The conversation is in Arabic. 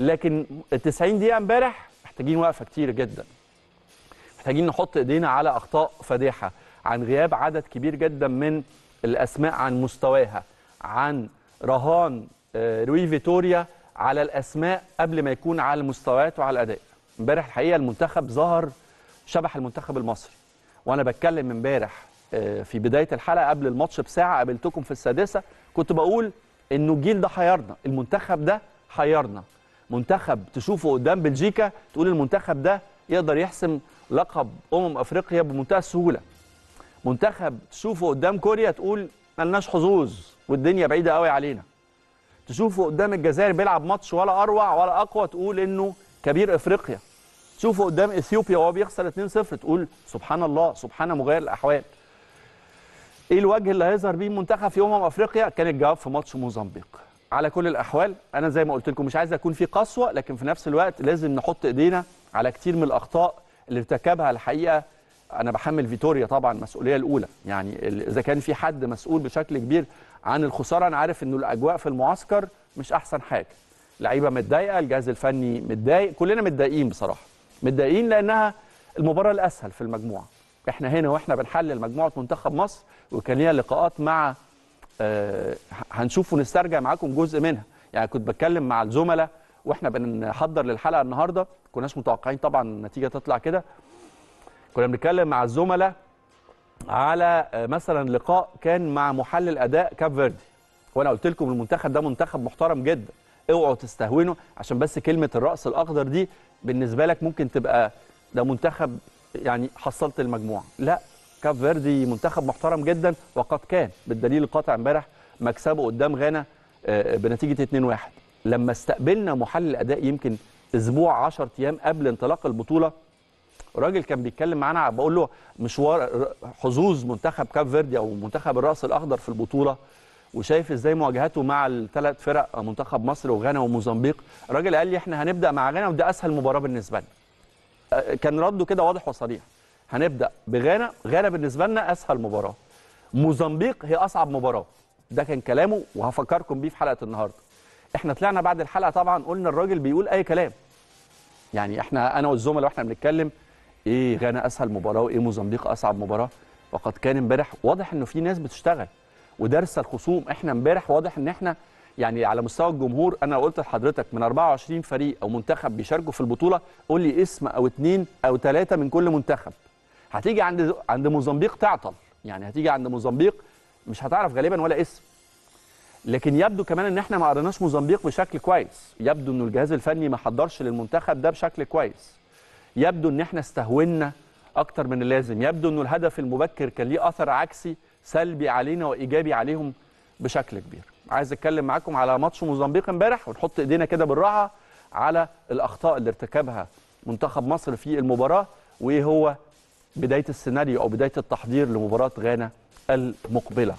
لكن ال 90 دقيقه امبارح محتاجين وقفه كتير جدا محتاجين نحط ايدينا على اخطاء فادحه عن غياب عدد كبير جدا من الاسماء عن مستواها عن رهان آه، روي فيتوريا على الاسماء قبل ما يكون على المستويات وعلى الاداء امبارح الحقيقه المنتخب ظهر شبح المنتخب المصري وانا بتكلم امبارح آه، في بدايه الحلقه قبل الماتش بساعه قابلتكم في السادسه كنت بقول انه الجيل ده حيرنا المنتخب ده حيرنا منتخب تشوفه قدام بلجيكا تقول المنتخب ده يقدر يحسم لقب امم افريقيا بمنتهى السهوله منتخب تشوفه قدام كوريا تقول ملناش حظوظ والدنيا بعيده قوي علينا تشوفه قدام الجزائر بيلعب ماتش ولا اروع ولا اقوى تقول انه كبير افريقيا تشوفه قدام اثيوبيا وهو بيخسر 2-0 تقول سبحان الله سبحان مغير الاحوال ايه الوجه اللي هيظهر بيه منتخب في امم افريقيا كان الجواب في ماتش موزمبيق على كل الاحوال انا زي ما قلت لكم مش عايز اكون في قسوه لكن في نفس الوقت لازم نحط ايدينا على كتير من الاخطاء اللي ارتكبها الحقيقه انا بحمل فيتوريا طبعا المسؤوليه الاولى يعني اذا كان في حد مسؤول بشكل كبير عن الخساره انا عارف انه الاجواء في المعسكر مش احسن حاجه لعيبه متضايقه الجهاز الفني متضايق كلنا متضايقين بصراحه متضايقين لانها المباراه الاسهل في المجموعه احنا هنا واحنا بنحلل مجموعه منتخب مصر وكان ليها لقاءات مع آه، هنشوف ونسترجع معاكم جزء منها يعني كنت بتكلم مع الزملاء واحنا بنحضر للحلقه النهارده كناش متوقعين طبعا النتيجه تطلع كده كنا بنتكلم مع الزملاء على آه، مثلا لقاء كان مع محلل اداء كاب فيردي وانا قلت لكم المنتخب ده منتخب محترم جدا اوعوا تستهونوا عشان بس كلمه الراس الاخضر دي بالنسبه لك ممكن تبقى ده منتخب يعني حصلت المجموعه لا كاب فيردي منتخب محترم جدا وقد كان بالدليل القاطع امبارح مكسبه قدام غانا آه، آه، بنتيجه 2-1 لما استقبلنا محلل الاداء يمكن اسبوع 10 ايام قبل انطلاق البطوله راجل كان بيتكلم معانا بقول له مشوار حظوظ منتخب كاب فيردي او منتخب الراس الاخضر في البطوله وشايف ازاي مواجهته مع الثلاث فرق آه، منتخب مصر وغانا وموزمبيق الراجل قال لي احنا هنبدا مع غانا ودي اسهل مباراه بالنسبه لنا كان رده كده واضح وصريح هنبدا بغانا غانا بالنسبه لنا اسهل مباراه موزمبيق هي اصعب مباراه ده كان كلامه وهفكركم بيه في حلقه النهارده احنا طلعنا بعد الحلقه طبعا قلنا الراجل بيقول اي كلام يعني احنا انا والزملاء واحنا بنتكلم ايه غانا اسهل مباراه وايه موزمبيق اصعب مباراه وقد كان امبارح واضح انه في ناس بتشتغل ودرس الخصوم احنا امبارح واضح ان احنا يعني على مستوى الجمهور انا قلت لحضرتك من 24 فريق او منتخب بيشاركوا في البطوله قول لي اسم او اتنين او ثلاثه من كل منتخب هتيجي عند عند موزمبيق تعطل يعني هتيجي عند موزمبيق مش هتعرف غالبا ولا اسم لكن يبدو كمان ان احنا ما قرناش موزمبيق بشكل كويس يبدو ان الجهاز الفني ما حضرش للمنتخب ده بشكل كويس يبدو ان احنا استهونا اكتر من اللازم يبدو ان الهدف المبكر كان ليه اثر عكسي سلبي علينا وايجابي عليهم بشكل كبير عايز اتكلم معاكم على ماتش موزمبيق امبارح ونحط ايدينا كده بالراحه على الاخطاء اللي ارتكبها منتخب مصر في المباراه وايه هو بدايه السيناريو او بدايه التحضير لمباراه غانا المقبله